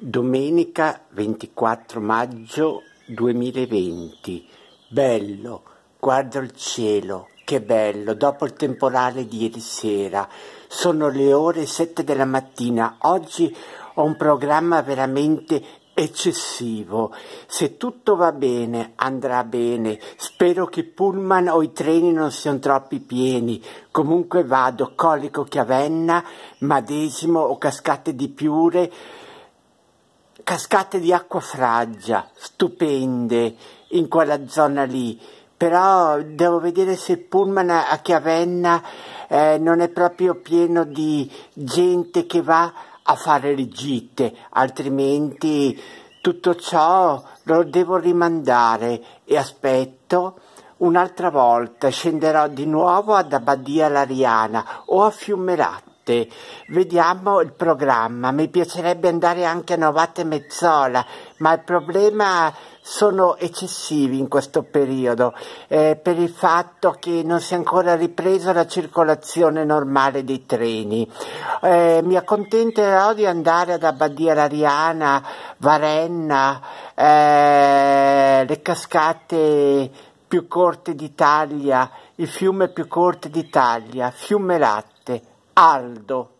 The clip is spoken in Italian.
Domenica 24 maggio 2020. Bello, guardo il cielo, che bello, dopo il temporale di ieri sera. Sono le ore 7 della mattina. Oggi ho un programma veramente eccessivo. Se tutto va bene, andrà bene. Spero che i pullman o i treni non siano troppo pieni. Comunque vado, colico Chiavenna, Madesimo o Cascate di Piure cascate di acqua fraggia, stupende, in quella zona lì. Però devo vedere se il pullman a Chiavenna eh, non è proprio pieno di gente che va a fare le gite, altrimenti tutto ciò lo devo rimandare e aspetto un'altra volta scenderò di nuovo ad Abbadia Lariana o a Fiumeraccio notte. Vediamo il programma. Mi piacerebbe andare anche a Novate Mezzola, ma il problema sono eccessivi in questo periodo eh, per il fatto che non si è ancora ripresa la circolazione normale dei treni. Eh, mi accontenterò di andare ad Abbadia Lariana, Varenna, eh, le cascate più corte d'Italia, il fiume più corte d'Italia, Fiume Latte. Aldo